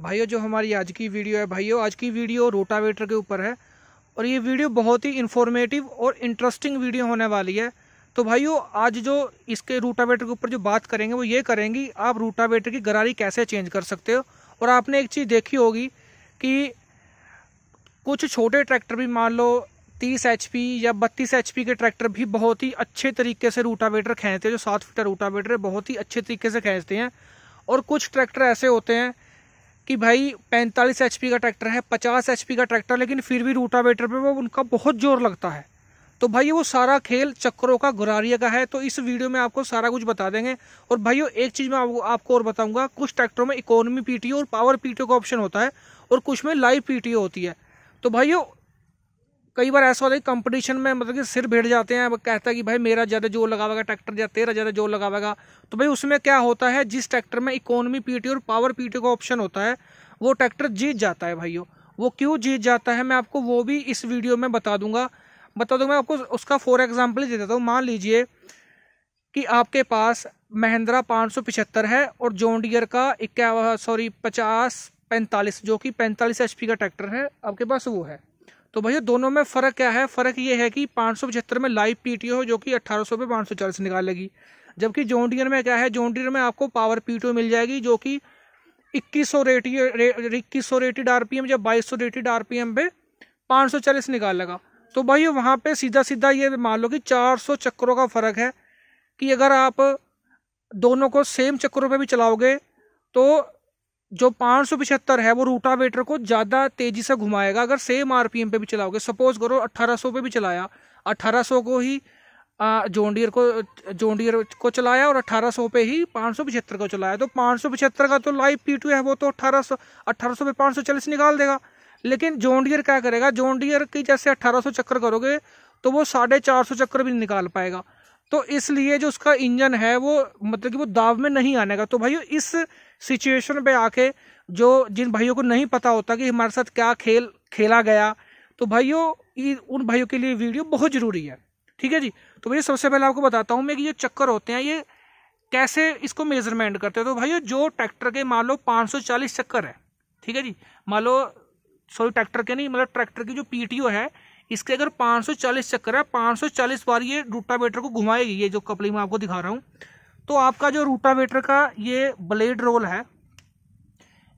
भाइयों जो हमारी आज की वीडियो है भाइयों आज की वीडियो रोटावेटर के ऊपर है और ये वीडियो बहुत ही इन्फॉर्मेटिव और इंटरेस्टिंग वीडियो होने वाली है तो भाइयों आज जो इसके रोटावेटर के ऊपर जो बात करेंगे वो ये करेंगी आप रोटावेटर की गरारी कैसे चेंज कर सकते हो और आपने एक चीज़ देखी होगी कि कुछ छोटे ट्रैक्टर भी मान लो तीस एच या बत्तीस एच के ट्रैक्टर भी बहुत ही अच्छे तरीके से रूटावेटर खेचते हैं जो सात फीटर रूटावेटर है बहुत ही अच्छे तरीके से खेचते हैं और कुछ ट्रैक्टर ऐसे होते हैं कि भाई 45 एच का ट्रैक्टर है 50 एच का ट्रैक्टर लेकिन फिर भी रूटावेटर पे वो उनका बहुत जोर लगता है तो भाई वो सारा खेल चक्करों का गुरारिया का है तो इस वीडियो में आपको सारा कुछ बता देंगे और भाई एक चीज़ मैं आपको आपको और बताऊंगा कुछ ट्रैक्टरों में इकोनॉमी पीटीओ और पावर पीटीओ का ऑप्शन होता है और कुछ में लाइव पीटीओ होती है तो भाइयों कई बार ऐसा होता है कंपटीशन में मतलब कि सिर भिड़ जाते हैं कहता है कि भाई मेरा ज़्यादा जोर लगावेगा ट्रैक्टर या तेरा ज़्यादा जोर लगावेगा तो भाई उसमें क्या होता है जिस ट्रैक्टर में इकोनॉमी पीटी और पावर पीटी का ऑप्शन होता है वो ट्रैक्टर जीत जाता है भाइयों वो क्यों जीत जाता है मैं आपको वो भी इस वीडियो में बता दूंगा बता दूँ मैं आपको उसका फॉर एग्जाम्पल दे देता हूँ मान लीजिए कि आपके पास महिंद्रा पाँच है और जोंडियर का इक्यावन सॉरी पचास पैंतालीस जो कि पैंतालीस एच का ट्रैक्टर है आपके पास वो है तो भैया दोनों में फ़र्क क्या है फ़र्क ये है कि पाँच में लाइव पीटीओ जो कि अट्ठारह सौ पे पाँच निकालेगी जबकि जोंडियर में क्या है जोंडियर में आपको पावर पी मिल जाएगी जो कि इक्कीस सौ रेटी इक्कीस सौ रेटेड आर पी एम या बाईस सौ रेटेड आर पी एम पे पाँच सौ चालीस निकालेगा तो भाई वहाँ पे सीधा सीधा ये मान लो कि चार सौ चक्करों का फ़र्क है कि अगर आप दोनों को सेम चक्करों पे भी चलाओगे तो जो पाँच सौ है वो रूटावेटर को ज़्यादा तेज़ी से घुमाएगा अगर सेम आर पे भी चलाओगे सपोज करो अट्ठारह सौ पे भी चलाया अट्ठारह सौ को ही जोंडियर को जोंडियर को चलाया और अट्ठारह सौ पे ही पाँच सौ पिछहत्तर को चलाया तो पाँच सौ पिछहत्तर का तो लाइव पी टू है वो तो अट्ठारह सौ अट्ठारह सौ पे पाँच सौ चालीस निकाल देगा लेकिन जोंडियर क्या करेगा जोंडियर की जैसे अट्ठारह सौ चक्कर करोगे तो वो साढ़े चार सौ चक्कर भी निकाल पाएगा तो इसलिए जो उसका इंजन है वो मतलब कि वो दाव में नहीं आने का तो भाइयों इस सिचुएशन पे आके जो जिन भाइयों को नहीं पता होता कि हमारे साथ क्या खेल खेला गया तो भाइयों उन भाइयों के लिए वीडियो बहुत ज़रूरी है ठीक है जी तो भैया सबसे पहले आपको बताता हूँ मैं कि ये चक्कर होते हैं ये कैसे इसको मेजरमेंट करते हैं तो भाइयों जो ट्रैक्टर के मान लो पाँच चक्कर है ठीक है जी मान लो सॉरी ट्रैक्टर के नहीं मतलब ट्रैक्टर की जो पी है इसके अगर 540 चक्कर है 540 बार ये रूटावेटर को घुमाएगी ये जो कपलिंग मैं आपको दिखा रहा हूँ तो आपका जो रूटावेटर का ये ब्लेड रोल है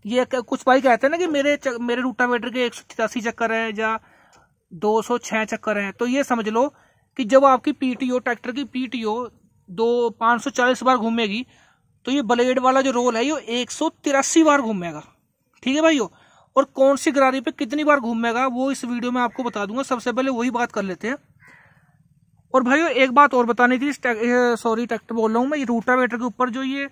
ये कुछ भाई कहते हैं ना कि मेरे चक, मेरे रूटावेटर के एक चक्कर हैं या 206 चक्कर हैं तो ये समझ लो कि जब आपकी पीटीओ ट्रैक्टर की पीटीओ दो 540 बार घूमेगी तो ये ब्लेड वाला जो रोल है ये एक बार घूमेगा ठीक है भाइयों और कौन सी गरारी पे कितनी बार घूमेगा वो इस वीडियो में आपको बता दूंगा सबसे पहले वही बात कर लेते हैं और भाई एक बात और बतानी थी सॉरी ट्रैक्टर बोल रहा हूँ मैं रूटावेटर के ऊपर जो ये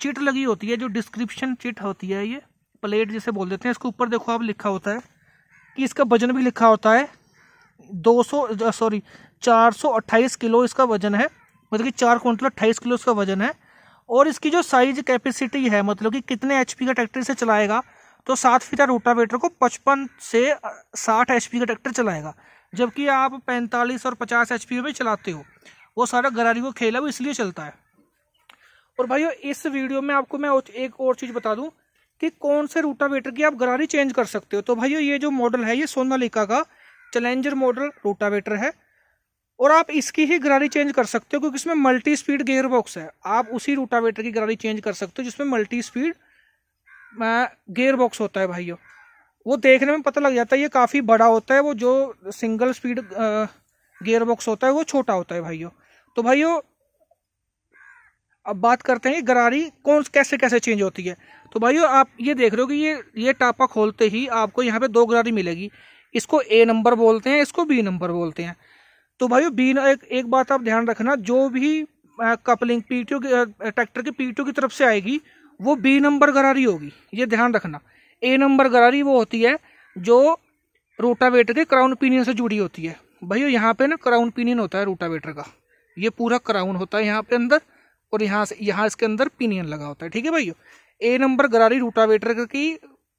चिट लगी होती है जो डिस्क्रिप्शन चिट होती है ये प्लेट जिसे बोल देते हैं इसके ऊपर देखो आप लिखा होता है कि इसका वजन भी लिखा होता है दो सॉरी चार किलो इसका वजन है मतलब कि चार क्विंटल अट्ठाईस किलो इसका वजन है और इसकी जो साइज कैपेसिटी है मतलब कि कितने एच का ट्रैक्टर इसे चलाएगा तो सात फीटा रोटावेटर को पचपन से साठ एच का ट्रैक्टर चलाएगा जबकि आप पैंतालीस और पचास एच में चलाते हो वो सारा गरारी को खेला वो इसलिए चलता है और भाई इस वीडियो में आपको मैं एक और चीज़ बता दूं कि कौन से रोटावेटर की आप गरारी चेंज कर सकते हो तो भाई ये जो मॉडल है ये सोनालिका का चैलेंजर मॉडल रोटावेटर है और आप इसकी ही गरारी चेंज कर सकते हो क्योंकि इसमें मल्टी स्पीड गेयर बॉक्स है आप उसी रोटावेटर की गरारी चेंज कर सकते हो जिसमें मल्टी स्पीड गेयर बॉक्स होता है भाइयों वो देखने में पता लग जाता है ये काफ़ी बड़ा होता है वो जो सिंगल स्पीड गेयर बॉक्स होता है वो छोटा होता है भाइयों तो भाइयों अब बात करते हैं गरारी कौन कैसे कैसे चेंज होती है तो भाइयों आप ये देख रहे हो कि ये ये टापा खोलते ही आपको यहाँ पे दो गरारी मिलेगी इसको ए नंबर बोलते हैं इसको बी नंबर बोलते हैं तो भाइयों बी एक, एक बात आप ध्यान रखना जो भी कपलिंग पीटीओ ट्रैक्टर के पीटीओ की तरफ से आएगी वो बी नंबर गरारी होगी ये ध्यान रखना ए नंबर गरारी वो होती है जो रोटावेटर के क्राउन पिनियन से जुड़ी होती है भैया यहाँ पे ना क्राउन पिनियन होता है रोटावेटर का ये पूरा क्राउन होता है यहाँ पे अंदर और यहाँ से यहाँ इसके अंदर पिनियन लगा होता है ठीक है भैया ए नंबर गरारी रोटावेटर की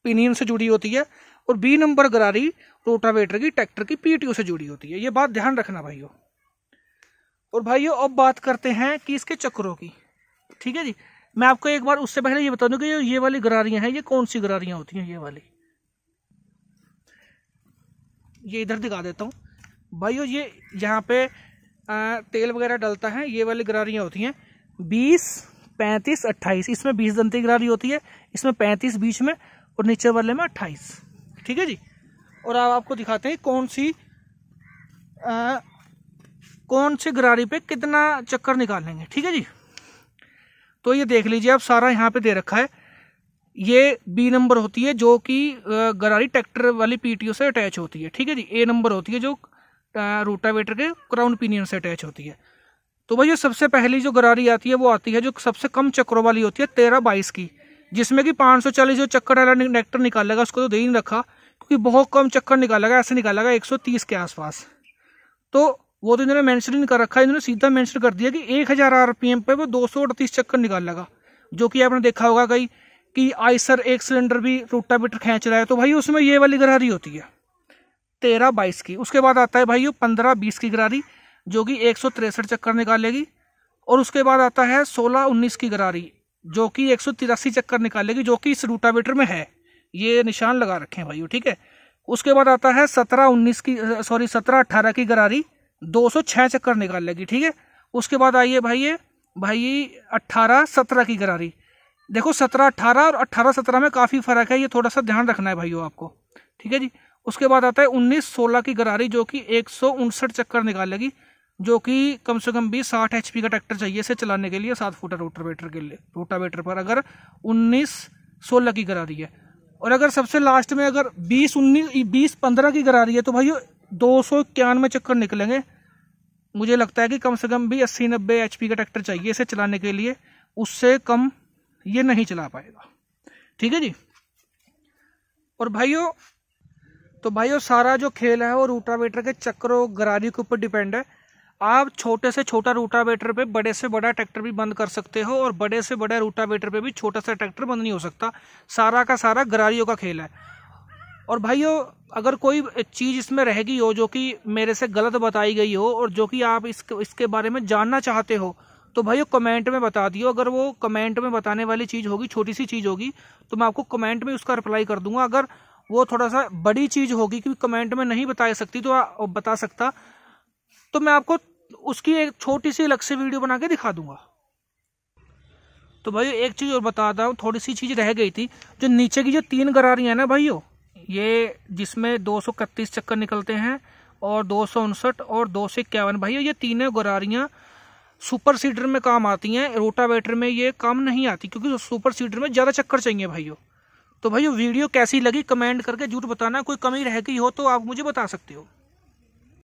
पिनियन से जुड़ी होती है और बी नंबर गरारी रोटावेटर की ट्रैक्टर की पीटीओ से जुड़ी होती है ये बात ध्यान रखना भाइयों और भाइयों अब बात करते हैं कि इसके चक्रों की ठीक है जी मैं आपको एक बार उससे पहले ये बता दूं कि ये ये वाली गरारियां हैं ये कौन सी गरारियां होती हैं ये वाली ये इधर दिखा देता हूँ भाइयों ये यहाँ पे आ, तेल वगैरह डलता है ये वाली गरारियाँ होती हैं बीस पैंतीस अट्ठाईस इसमें बीस दंती गरारी होती है इसमें पैंतीस बीच में और नीचे वाले में अट्ठाईस ठीक है जी और अब आपको दिखाते हैं कौन सी आ, कौन सी गरारी पे कितना चक्कर निकालेंगे ठीक है जी तो ये देख लीजिए आप सारा यहाँ पे दे रखा है ये बी नंबर होती है जो कि गरारी ट्रैक्टर वाली पीटीओ से अटैच होती है ठीक है जी ए नंबर होती है जो रोटावेटर के क्राउन पिनियन से अटैच होती है तो भाई जो सबसे पहली जो गरारी आती है वो आती है जो सबसे कम चक्रों वाली होती है तेरह बाईस की जिसमें कि पाँच सौ चालीस जो चक्कर वाला ट्रैक्टर निकालेगा उसको तो दे ही नहीं रखा क्योंकि बहुत कम चक्कर निकालेगा ऐसे निकालेगा एक सौ तीस के आसपास तो वो तो इन्होंने मैंशन नहीं कर रखा इन्होंने सीधा मैंशन कर दिया कि एक हज़ार आर पी एम पर वो दो सौ अड़तीस चक्कर निकाल लगा जो कि आपने देखा होगा कहीं कि आइसर एक सिलेंडर भी रोटामीटर खींच रहा है तो भाई उसमें ये वाली गरारी होती है तेरह बाईस की उसके बाद आता है भाई पंद्रह बीस की गरारी जो कि एक सौ तिरसठ चक्कर निकालेगी और उसके बाद आता है सोलह उन्नीस की गरारी जो कि एक सौ तिरासी चक्कर निकालेगी जो कि इस रूटावेटर में है ये निशान लगा रखे हैं भाई ठीक है उसके बाद आता है सत्रह उन्नीस की सॉरी सत्रह अट्ठारह की गरारी दो सौ छः चक्कर निकाल लेगी ठीक है उसके बाद आइए भाई ये भाई अट्ठारह सत्रह की गरारी देखो सत्रह अट्ठारह और अट्ठारह सत्रह में काफ़ी फ़र्क है ये थोड़ा सा ध्यान रखना है भाइयों आपको ठीक है जी उसके बाद आता है उन्नीस सोलह की गरारी जो कि एक चक्कर निकालेगी जो कि कम से कम भी साठ एच का ट्रैक्टर चाहिए इसे चलाने के लिए सात फुटर रोटावेटर के लिए रोटावेटर पर अगर उन्नीस सोलह की गरारी है और अगर सबसे लास्ट में अगर बीस उन्नीस बीस पंद्रह की गरारी है तो भाई दो सौ इक्यानवे चक्कर निकलेंगे मुझे लगता है कि कम से कम भी अस्सी नब्बे एच का ट्रैक्टर चाहिए इसे चलाने के लिए उससे कम ये नहीं चला पाएगा ठीक है जी और भाइयों तो भाइयों सारा जो खेल है वो रूटावेटर के चक्रों गरारी के ऊपर डिपेंड है आप छोटे से छोटा रूटावेटर पे बड़े से बड़ा ट्रैक्टर भी बंद कर सकते हो और बड़े से बड़ा रूटावेटर पे भी छोटा सा ट्रैक्टर बंद नहीं हो सकता सारा का सारा गरारियों का खेल है और भाइयों अगर कोई चीज़ इसमें रह गई हो जो कि मेरे से गलत बताई गई हो और जो कि आप इस इसके बारे में जानना चाहते हो तो भाइयों कमेंट में बता दियो अगर वो कमेंट में बताने वाली चीज़ होगी छोटी सी चीज़ होगी तो मैं आपको कमेंट में उसका रिप्लाई कर दूंगा अगर वो थोड़ा सा बड़ी चीज़ होगी क्योंकि कमेंट में नहीं बता सकती तो आ, बता सकता तो मैं आपको उसकी एक छोटी सी अलग से वीडियो बना के दिखा दूंगा तो भाई एक चीज़ और बताता हूँ थोड़ी सी चीज़ रह गई थी जो नीचे की जो तीन गरारियाँ हैं ना भाइयों ये जिसमें दो चक्कर निकलते हैं और दो और दो सौ इक्यावन भाई ये तीनों गरारियाँ सुपर सीडर में काम आती हैं रोटावेटर में ये काम नहीं आती क्योंकि सुपर सीडर में ज़्यादा चक्कर चाहिए भाइयों तो भाइयों वीडियो कैसी लगी कमेंट करके जरूर बताना कोई कमी रह गई हो तो आप मुझे बता सकते हो